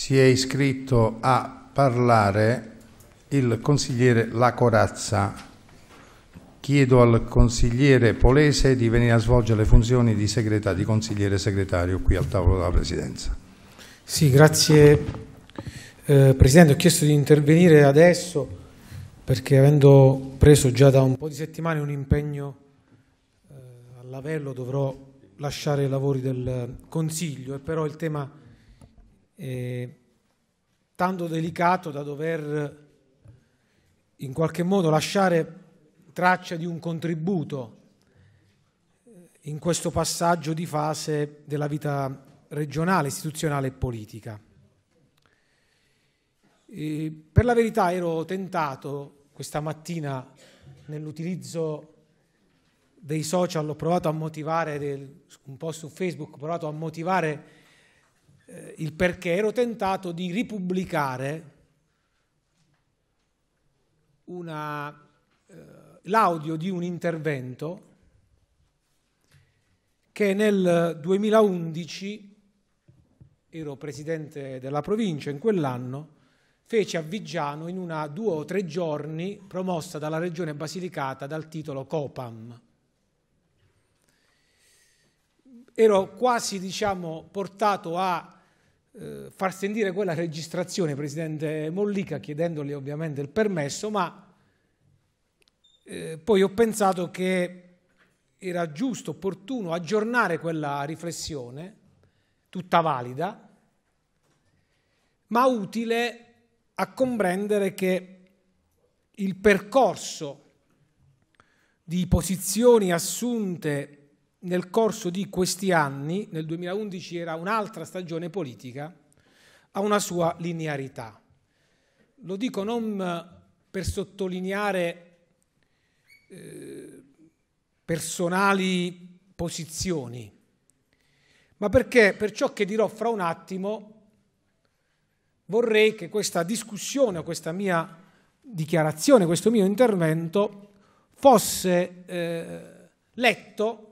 si è iscritto a parlare il consigliere La Corazza. Chiedo al consigliere Polese di venire a svolgere le funzioni di, segretario, di consigliere segretario qui al tavolo della Presidenza. Sì, grazie eh, Presidente. Ho chiesto di intervenire adesso perché avendo preso già da un po' di settimane un impegno eh, all'avello dovrò lasciare i lavori del eh, Consiglio e però il tema eh, tanto delicato da dover in qualche modo lasciare traccia di un contributo eh, in questo passaggio di fase della vita regionale, istituzionale e politica. E per la verità ero tentato questa mattina nell'utilizzo dei social, ho provato a motivare, un po' su Facebook, ho provato a motivare eh, il perché ero tentato di ripubblicare una, eh, l'audio di un intervento che nel 2011 ero presidente della provincia in quell'anno, fece a Viggiano in una due o tre giorni promossa dalla regione Basilicata dal titolo Copam. Ero quasi diciamo, portato a eh, far sentire quella registrazione, Presidente Mollica, chiedendogli ovviamente il permesso, ma eh, poi ho pensato che era giusto, opportuno aggiornare quella riflessione, tutta valida, ma utile a comprendere che il percorso di posizioni assunte nel corso di questi anni, nel 2011 era un'altra stagione politica, ha una sua linearità. Lo dico non eh, per sottolineare eh, personali posizioni, ma perché per ciò che dirò fra un attimo vorrei che questa discussione, questa mia dichiarazione, questo mio intervento fosse eh, letto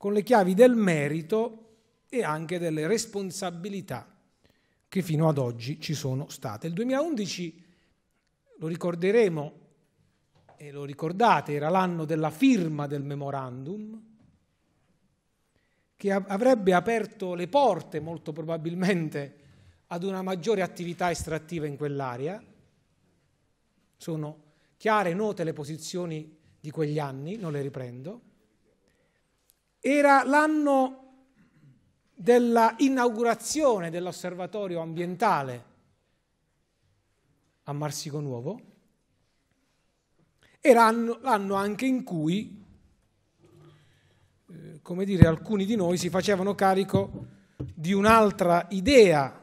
con le chiavi del merito e anche delle responsabilità che fino ad oggi ci sono state. Il 2011, lo ricorderemo e lo ricordate, era l'anno della firma del memorandum che avrebbe aperto le porte molto probabilmente ad una maggiore attività estrattiva in quell'area. Sono chiare e note le posizioni di quegli anni, non le riprendo. Era l'anno della inaugurazione dell'osservatorio ambientale a Marsico Nuovo, era l'anno anche in cui, eh, come dire, alcuni di noi si facevano carico di un'altra idea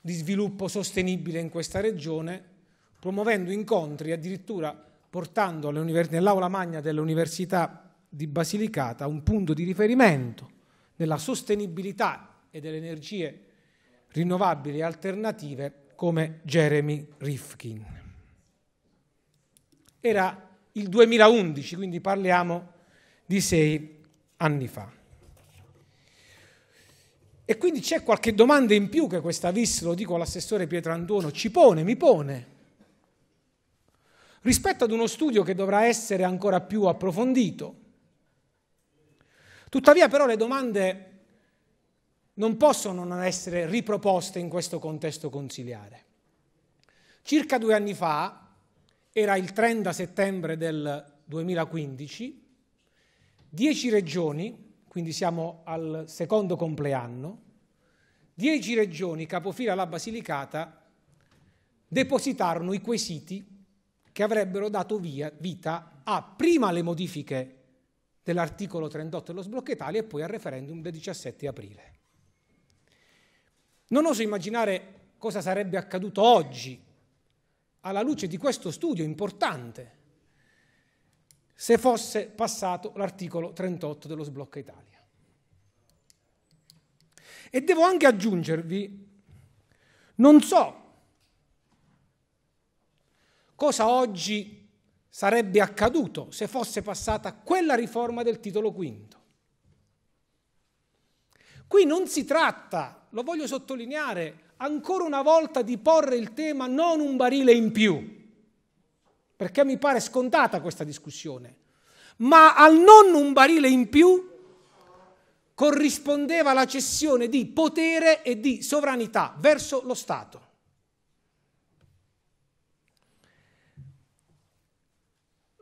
di sviluppo sostenibile in questa regione, promuovendo incontri, addirittura portando nell'aula magna dell'università di Basilicata un punto di riferimento nella sostenibilità e delle energie rinnovabili e alternative come Jeremy Rifkin. Era il 2011, quindi parliamo di sei anni fa. E quindi c'è qualche domanda in più che questa VIS, lo dico all'assessore Pietrantuono, ci pone, mi pone, rispetto ad uno studio che dovrà essere ancora più approfondito Tuttavia però le domande non possono non essere riproposte in questo contesto conciliare. Circa due anni fa, era il 30 settembre del 2015, dieci regioni, quindi siamo al secondo compleanno, dieci regioni capofila alla Basilicata depositarono i quesiti che avrebbero dato via, vita a prima le modifiche dell'articolo 38 dello sblocco Italia e poi al referendum del 17 aprile. Non oso immaginare cosa sarebbe accaduto oggi alla luce di questo studio importante se fosse passato l'articolo 38 dello sblocco Italia. E devo anche aggiungervi, non so cosa oggi sarebbe accaduto se fosse passata quella riforma del titolo quinto. Qui non si tratta, lo voglio sottolineare, ancora una volta di porre il tema non un barile in più, perché mi pare scontata questa discussione, ma al non un barile in più corrispondeva la cessione di potere e di sovranità verso lo Stato.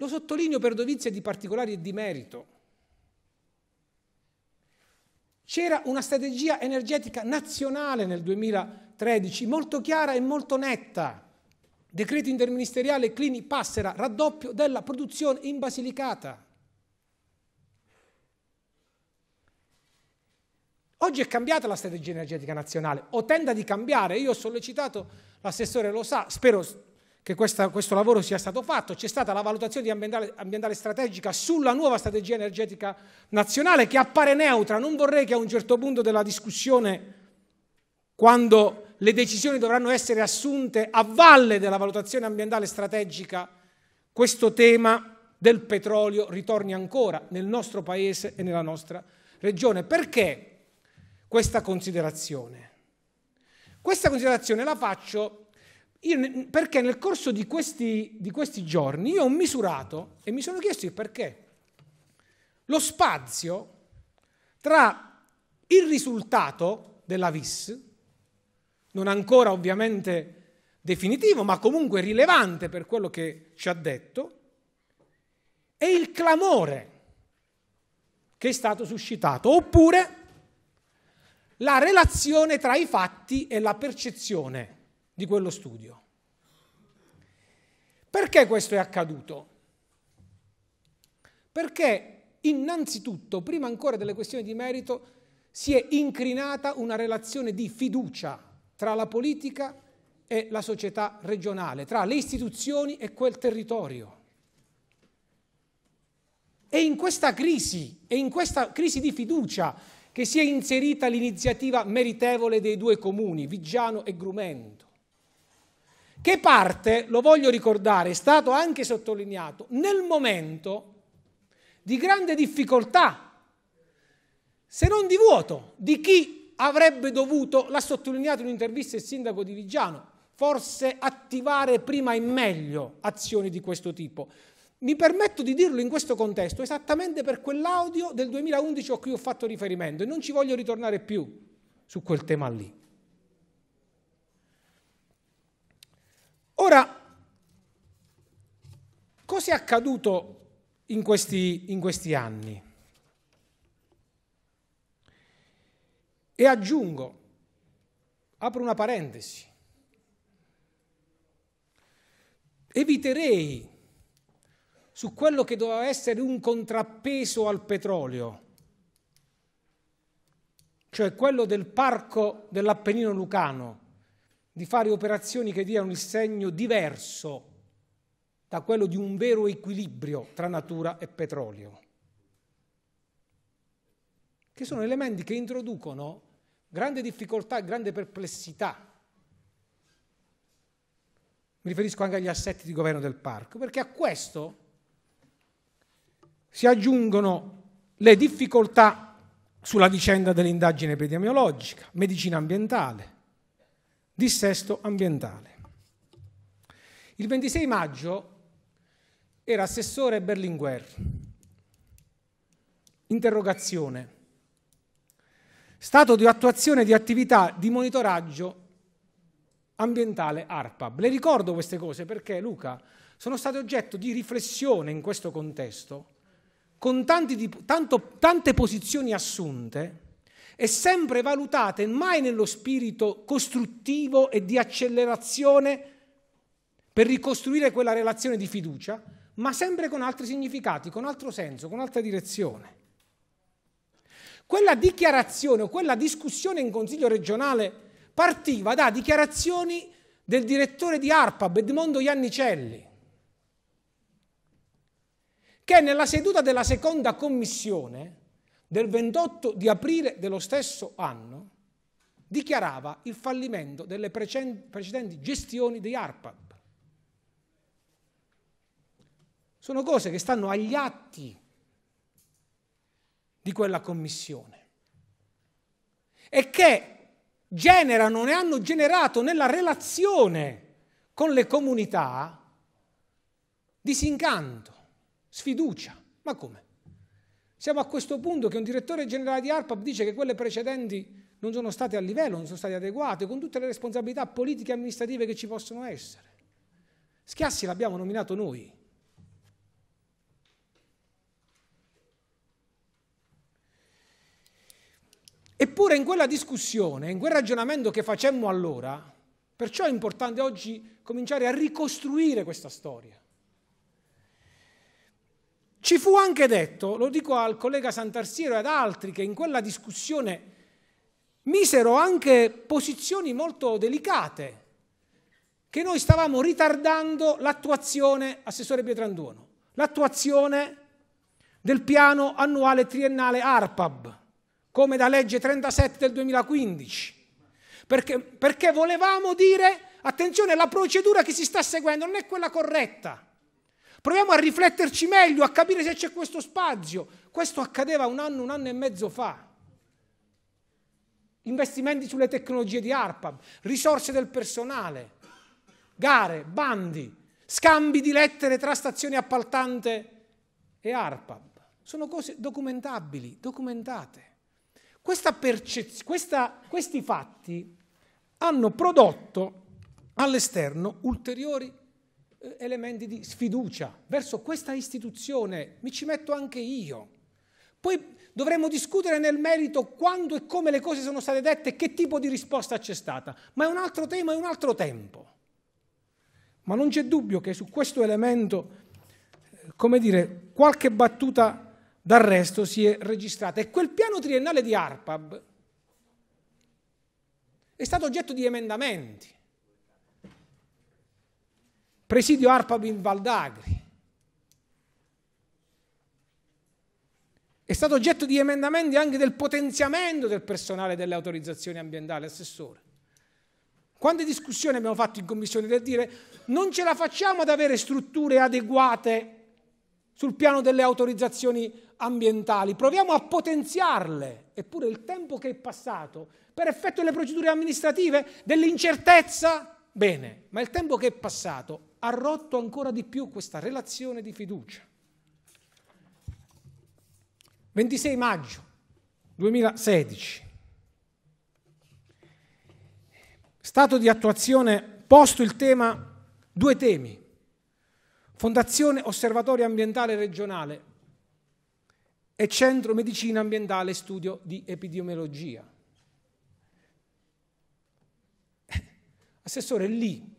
Lo sottolineo per dovizia di particolari e di merito. C'era una strategia energetica nazionale nel 2013 molto chiara e molto netta. Decreto interministeriale Clini Passera, raddoppio della produzione in Basilicata. Oggi è cambiata la strategia energetica nazionale, o tenta di cambiare. Io ho sollecitato, l'assessore lo sa, spero che questa, questo lavoro sia stato fatto, c'è stata la valutazione ambientale, ambientale, strategica sulla nuova strategia energetica nazionale che appare neutra, non vorrei che a un certo punto della discussione, quando le decisioni dovranno essere assunte a valle della valutazione ambientale strategica, questo tema del petrolio ritorni ancora nel nostro paese e nella nostra regione. Perché questa considerazione? Questa considerazione la faccio io, perché nel corso di questi, di questi giorni io ho misurato e mi sono chiesto il perché. Lo spazio tra il risultato della VIS, non ancora ovviamente definitivo, ma comunque rilevante per quello che ci ha detto, e il clamore che è stato suscitato, oppure la relazione tra i fatti e la percezione di quello studio. Perché questo è accaduto? Perché innanzitutto, prima ancora delle questioni di merito, si è incrinata una relazione di fiducia tra la politica e la società regionale, tra le istituzioni e quel territorio. E in questa crisi, è in questa crisi di fiducia che si è inserita l'iniziativa meritevole dei due comuni, Viggiano e Grumento che parte, lo voglio ricordare, è stato anche sottolineato, nel momento di grande difficoltà, se non di vuoto, di chi avrebbe dovuto, l'ha sottolineato in un'intervista il sindaco di Vigiano, forse attivare prima e meglio azioni di questo tipo. Mi permetto di dirlo in questo contesto, esattamente per quell'audio del 2011 a cui ho fatto riferimento e non ci voglio ritornare più su quel tema lì. Ora, cosa è accaduto in questi, in questi anni? E aggiungo, apro una parentesi, eviterei su quello che doveva essere un contrappeso al petrolio, cioè quello del parco dell'Appennino Lucano, di fare operazioni che diano il segno diverso da quello di un vero equilibrio tra natura e petrolio, che sono elementi che introducono grande difficoltà e grande perplessità. Mi riferisco anche agli assetti di governo del parco, perché a questo si aggiungono le difficoltà sulla vicenda dell'indagine epidemiologica, medicina ambientale, dissesto ambientale. Il 26 maggio era assessore Berlinguer. Interrogazione. Stato di attuazione di attività di monitoraggio ambientale ARPAB. Le ricordo queste cose perché, Luca, sono state oggetto di riflessione in questo contesto, con tanti, tanto, tante posizioni assunte e sempre valutate mai nello spirito costruttivo e di accelerazione per ricostruire quella relazione di fiducia, ma sempre con altri significati, con altro senso, con altra direzione. Quella dichiarazione o quella discussione in Consiglio regionale partiva da dichiarazioni del direttore di ARPA, Edmondo Iannicelli, che nella seduta della seconda commissione del 28 di aprile dello stesso anno, dichiarava il fallimento delle precedenti gestioni di ARPAB. Sono cose che stanno agli atti di quella commissione e che generano e hanno generato nella relazione con le comunità disincanto, sfiducia. Ma come? Siamo a questo punto che un direttore generale di ARPAB dice che quelle precedenti non sono state a livello, non sono state adeguate, con tutte le responsabilità politiche e amministrative che ci possono essere. Schiassi l'abbiamo nominato noi. Eppure in quella discussione, in quel ragionamento che facemmo allora, perciò è importante oggi cominciare a ricostruire questa storia. Ci fu anche detto, lo dico al collega Santarsiero e ad altri che in quella discussione misero anche posizioni molto delicate, che noi stavamo ritardando l'attuazione, Assessore Pietranduono, l'attuazione del piano annuale triennale ARPAB, come da legge 37 del 2015, perché, perché volevamo dire, attenzione, la procedura che si sta seguendo non è quella corretta Proviamo a rifletterci meglio, a capire se c'è questo spazio. Questo accadeva un anno, un anno e mezzo fa. Investimenti sulle tecnologie di ARPAB, risorse del personale, gare, bandi, scambi di lettere tra stazione appaltante e ARPAB. Sono cose documentabili, documentate. Percez- questa, questi fatti hanno prodotto all'esterno ulteriori eh, elementi di sfiducia verso questa istituzione, mi ci metto anche io. Poi dovremmo discutere nel merito quando e come le cose sono state dette e che tipo di risposta c'è stata, ma è un altro tema, è un altro tempo. Ma non c'è dubbio che su questo elemento, eh, come dire, qualche battuta d'arresto si è registrata e quel piano triennale di ARPAB è stato oggetto di emendamenti. Presidio ARPAB in Valdagri. È stato oggetto di emendamenti anche del potenziamento del personale delle autorizzazioni ambientali, assessore. Quante discussioni abbiamo fatto in commissione per dire non ce la facciamo ad avere strutture adeguate sul piano delle autorizzazioni ambientali, proviamo a potenziarle. Eppure il tempo che è passato, per effetto delle procedure amministrative, dell'incertezza, bene, ma il tempo che è passato ha rotto ancora di più questa relazione di fiducia. 26 maggio 2016. Stato di attuazione posto il tema, due temi. Fondazione Osservatorio Ambientale Regionale e Centro Medicina Ambientale Studio di Epidemiologia. Assessore, lì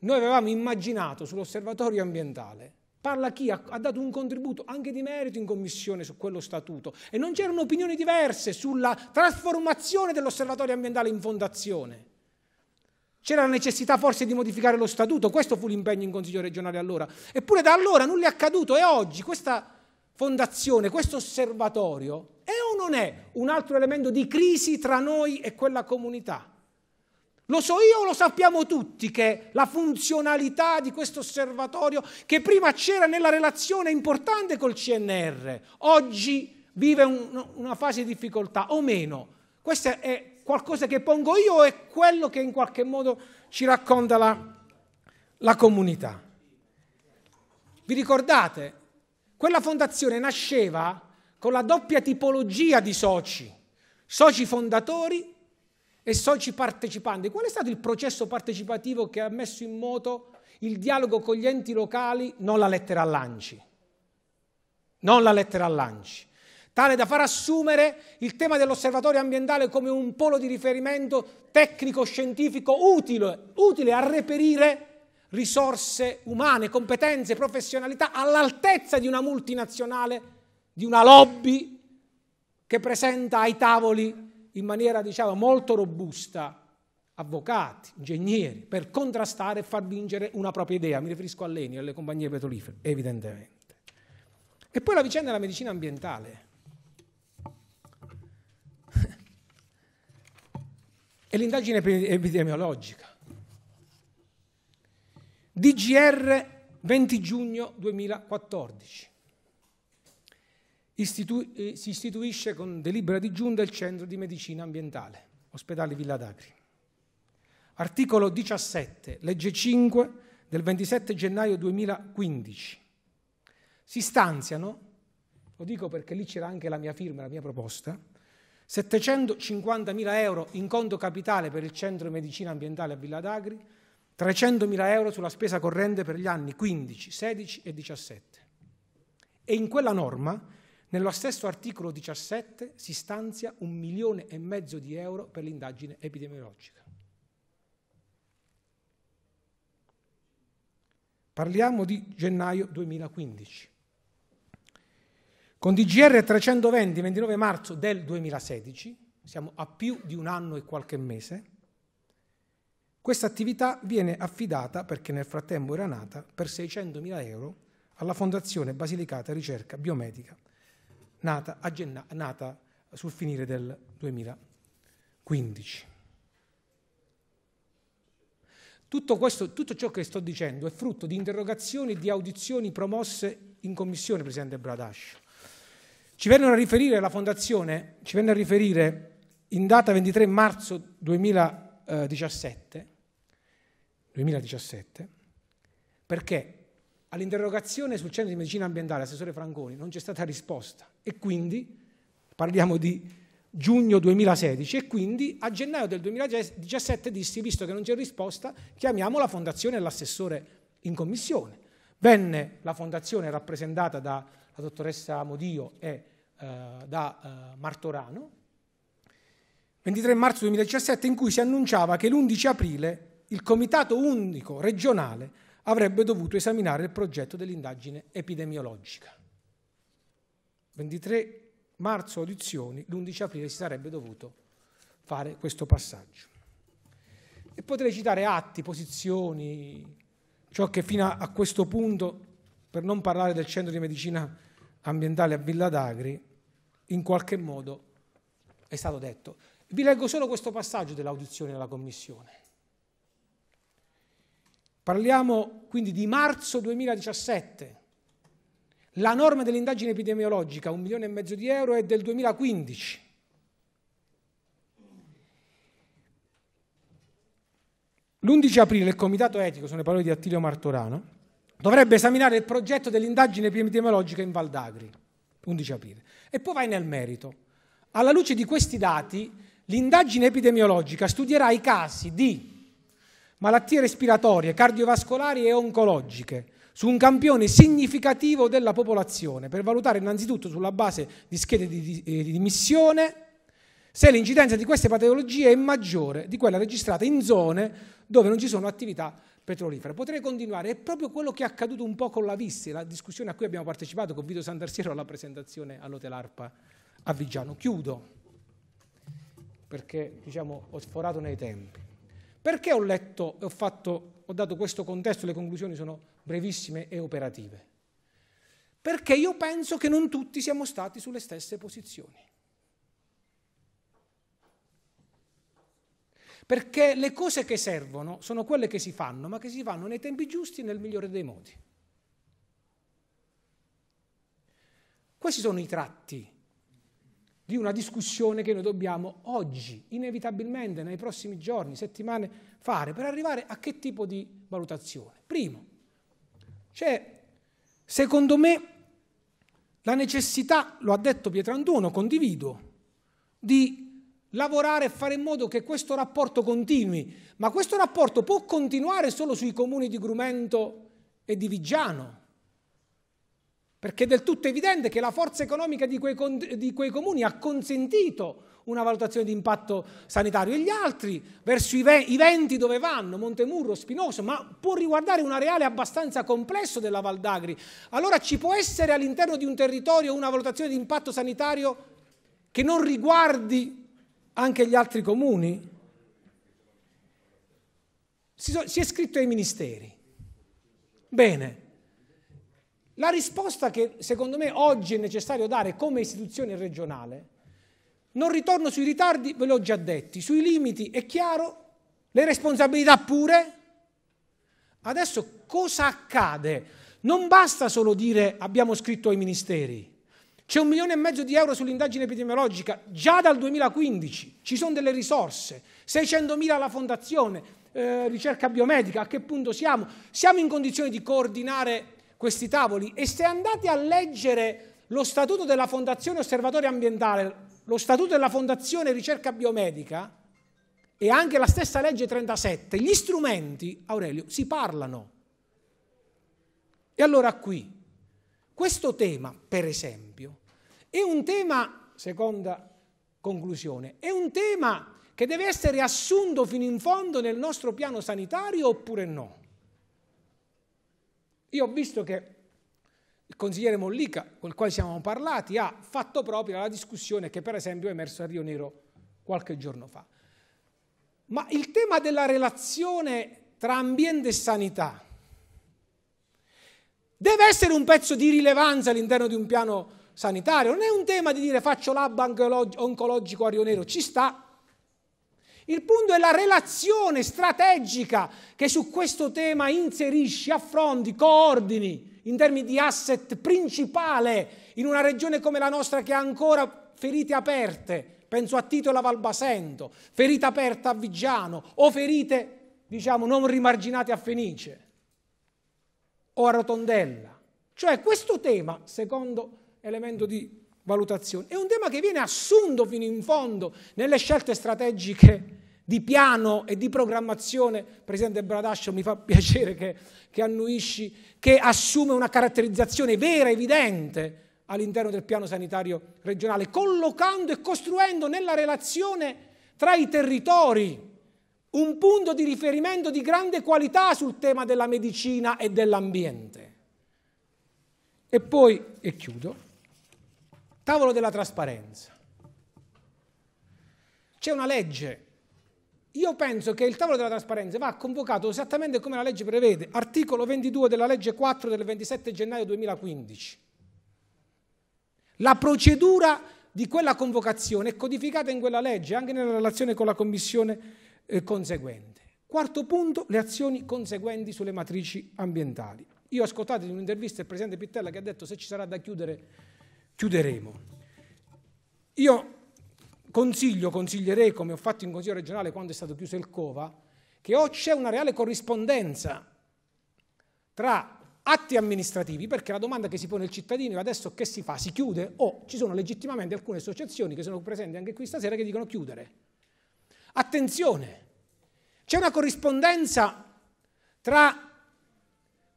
noi avevamo immaginato sull'osservatorio ambientale Parla chi ha, ha, dato un contributo anche di merito in commissione su quello statuto e non c'erano opinioni diverse sulla trasformazione dell'osservatorio ambientale in fondazione. C'era la necessità forse di modificare lo statuto, questo fu l'impegno in Consiglio regionale allora. Eppure da allora nulla è accaduto e oggi questa fondazione, questo osservatorio è o non è un altro elemento di crisi tra noi e quella comunità? Lo so io o lo sappiamo tutti che la funzionalità di questo osservatorio, che prima c'era nella relazione importante col CNR, oggi vive un, una fase di difficoltà o meno? Questo è qualcosa che pongo io o è quello che in qualche modo ci racconta la, la comunità? Vi ricordate? Quella fondazione nasceva con la doppia tipologia di soci, soci fondatori e soci partecipanti. Qual è stato il processo partecipativo che ha messo in moto il dialogo con gli enti locali? Non la lettera all'ANCI. Non la lettera all'ANCI. Tale da far assumere il tema dell'osservatorio ambientale come un polo di riferimento tecnico-scientifico utile, utile a reperire risorse umane, competenze, professionalità all'altezza di una multinazionale, di una lobby che presenta ai tavoli in maniera diciamo, molto robusta avvocati, ingegneri, per contrastare e far vincere una propria idea. Mi riferisco all'ENI e alle compagnie petrolifere, evidentemente. E poi la vicenda della medicina ambientale. e l'indagine epidemiologica. DGR 20 giugno 2014. Istitu- eh, si istituisce con delibera di giunta il centro di medicina ambientale, ospedale Villa d'Agri. Articolo 17, legge 5 del 27 gennaio 2015. Si stanziano, lo dico perché lì c'era anche la mia firma, la mia proposta, 750.000 euro in conto capitale per il centro di medicina ambientale a Villa d'Agri, 300.000 euro sulla spesa corrente per gli anni 15, 16 e 17. E in quella norma nello stesso articolo 17 si stanzia un milione e mezzo di euro per l'indagine epidemiologica. Parliamo di gennaio 2015. Con DGR 320, 29 marzo del 2016, siamo a più di un anno e qualche mese, questa attività viene affidata, perché nel frattempo era nata, per 600.000 euro alla Fondazione Basilicata Ricerca Biomedica nata, genna- nata sul finire del 2015. Tutto, questo, tutto ciò che sto dicendo è frutto di interrogazioni e di audizioni promosse in commissione, Presidente Bradascio. Ci vennero a riferire la Fondazione, ci venne a riferire in data 23 marzo 2017, 2017 eh, perché All'interrogazione sul centro di medicina ambientale, assessore Frangoni, non c'è stata risposta e quindi parliamo di giugno 2016 e quindi a gennaio del 2017 dissi, visto che non c'è risposta, chiamiamo la fondazione e l'assessore in commissione. Venne la fondazione rappresentata dalla dottoressa Modio e eh, da eh, Martorano, 23 marzo 2017 in cui si annunciava che l'11 aprile il Comitato Unico Regionale avrebbe dovuto esaminare il progetto dell'indagine epidemiologica. 23 marzo audizioni, l'11 aprile si sarebbe dovuto fare questo passaggio. E potrei citare atti, posizioni, ciò che fino a questo punto, per non parlare del centro di medicina ambientale a Villa d'Agri, in qualche modo è stato detto. Vi leggo solo questo passaggio dell'audizione della Commissione. Parliamo quindi di marzo 2017. La norma dell'indagine epidemiologica, un milione e mezzo di euro, è del 2015. L'11 aprile il Comitato Etico, sono le parole di Attilio Martorano, dovrebbe esaminare il progetto dell'indagine epidemiologica in Val d'Agri, 11 aprile, e poi vai nel merito. Alla luce di questi dati, l'indagine epidemiologica studierà i casi di malattie respiratorie, cardiovascolari e oncologiche, su un campione significativo della popolazione, per valutare innanzitutto sulla base di schede di, di, eh, di missione se l'incidenza di queste patologie è maggiore di quella registrata in zone dove non ci sono attività petrolifere. Potrei continuare, è proprio quello che è accaduto un po' con la Vissi, la discussione a cui abbiamo partecipato con Vito Santarsiero alla presentazione all'Hotel Arpa a Viggiano. Chiudo, perché diciamo, ho sforato nei tempi. Perché ho letto e ho, fatto, ho dato questo contesto, le conclusioni sono brevissime e operative? Perché io penso che non tutti siamo stati sulle stesse posizioni. Perché le cose che servono sono quelle che si fanno, ma che si fanno nei tempi giusti e nel migliore dei modi. Questi sono i tratti di una discussione che noi dobbiamo oggi, inevitabilmente, nei prossimi giorni, settimane, fare per arrivare a che tipo di valutazione. Primo, c'è, secondo me, la necessità, lo ha detto Pietrantuono, condivido, di lavorare e fare in modo che questo rapporto continui, ma questo rapporto può continuare solo sui comuni di Grumento e di Vigiano, perché è del tutto evidente che la forza economica di quei, di quei comuni ha consentito una valutazione di impatto sanitario e gli altri verso i, ve i 20 dove vanno, Montemurro, Spinoso, ma può riguardare un areale abbastanza complesso della Val d'Agri. Allora ci può essere all'interno di un territorio una valutazione di impatto sanitario che non riguardi anche gli altri comuni? Si, so si è scritto ai ministeri. Bene. La risposta che secondo me oggi è necessario dare come istituzione regionale, non ritorno sui ritardi, ve l'ho già detto, sui limiti è chiaro, le responsabilità pure. Adesso cosa accade? Non basta solo dire abbiamo scritto ai ministeri. C'è un milione e mezzo di euro sull'indagine epidemiologica già dal 2015, ci sono delle risorse, 600 mila alla fondazione, eh, ricerca biomedica, a che punto siamo? Siamo in condizione di coordinare questi tavoli e se andate a leggere lo statuto della Fondazione Osservatorio Ambientale, lo statuto della Fondazione Ricerca Biomedica e anche la stessa legge 37, gli strumenti, Aurelio, si parlano. E allora qui, questo tema, per esempio, è un tema, seconda conclusione, è un tema che deve essere assunto fino in fondo nel nostro piano sanitario oppure no? Io ho visto che il consigliere Mollica, con il quale siamo parlati, ha fatto proprio la discussione che per esempio è emersa a Rio Nero qualche giorno fa. Ma il tema della relazione tra ambiente e sanità deve essere un pezzo di rilevanza all'interno di un piano sanitario, non è un tema di dire faccio lab oncologico a Rio Nero, ci sta, il punto è la relazione strategica che su questo tema inserisci, affronti, coordini in termini di asset principale in una regione come la nostra che ha ancora ferite aperte. Penso a Titola Valbasento, ferita aperta a Viggiano o ferite, diciamo, non rimarginate a Fenice o a Rotondella. Cioè questo tema, secondo elemento di valutazione, è un tema che viene assunto fino in fondo nelle scelte strategiche di piano e di programmazione, Presidente Bradascio, mi fa piacere che, che annuisci, che assume una caratterizzazione vera, evidente all'interno del piano sanitario regionale, collocando e costruendo nella relazione tra i territori un punto di riferimento di grande qualità sul tema della medicina e dell'ambiente. E poi, e chiudo, tavolo della trasparenza. C'è una legge io penso che il tavolo della trasparenza va convocato esattamente come la legge prevede, articolo 22 della legge 4 del 27 gennaio 2015. La procedura di quella convocazione è codificata in quella legge, anche nella relazione con la Commissione eh, conseguente. Quarto punto, le azioni conseguenti sulle matrici ambientali. Io ho ascoltato in un'intervista il Presidente Pittella che ha detto se ci sarà da chiudere, chiuderemo. Io consiglio, consiglierei, come ho fatto in Consiglio regionale quando è stato chiuso il COVA, che o c'è una reale corrispondenza tra atti amministrativi, perché la domanda che si pone il cittadino è adesso che si fa? Si chiude? O ci sono legittimamente alcune associazioni che sono presenti anche qui stasera che dicono chiudere. Attenzione, c'è una corrispondenza tra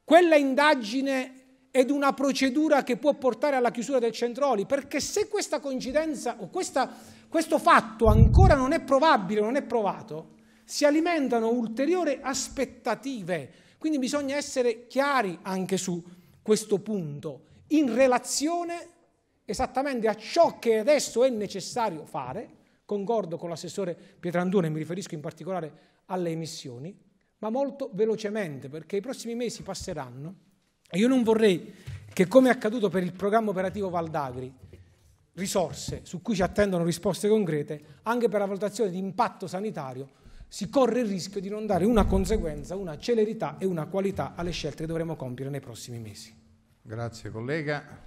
quella indagine ed una procedura che può portare alla chiusura del Centroli, perché se questa coincidenza o questa, questo fatto ancora non è probabile, non è provato, si alimentano ulteriori aspettative. Quindi bisogna essere chiari anche su questo punto, in relazione esattamente a ciò che adesso è necessario fare, concordo con l'assessore Pietrandone, mi riferisco in particolare alle emissioni, ma molto velocemente, perché i prossimi mesi passeranno io non vorrei che, come è accaduto per il programma operativo Valdagri, risorse su cui ci attendono risposte concrete, anche per la valutazione di impatto sanitario, si corre il rischio di non dare una conseguenza, una celerità e una qualità alle scelte che dovremo compiere nei prossimi mesi. Grazie collega.